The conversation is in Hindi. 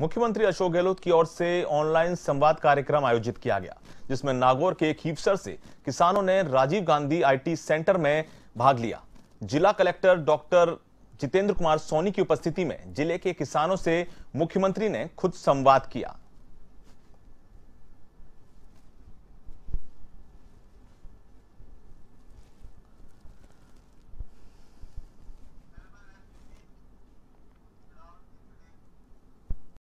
मुख्यमंत्री अशोक गहलोत की ओर से ऑनलाइन संवाद कार्यक्रम आयोजित किया गया जिसमें नागौर के खीपसर से किसानों ने राजीव गांधी आईटी सेंटर में भाग लिया जिला कलेक्टर डॉक्टर जितेंद्र कुमार सोनी की उपस्थिति में जिले के किसानों से मुख्यमंत्री ने खुद संवाद किया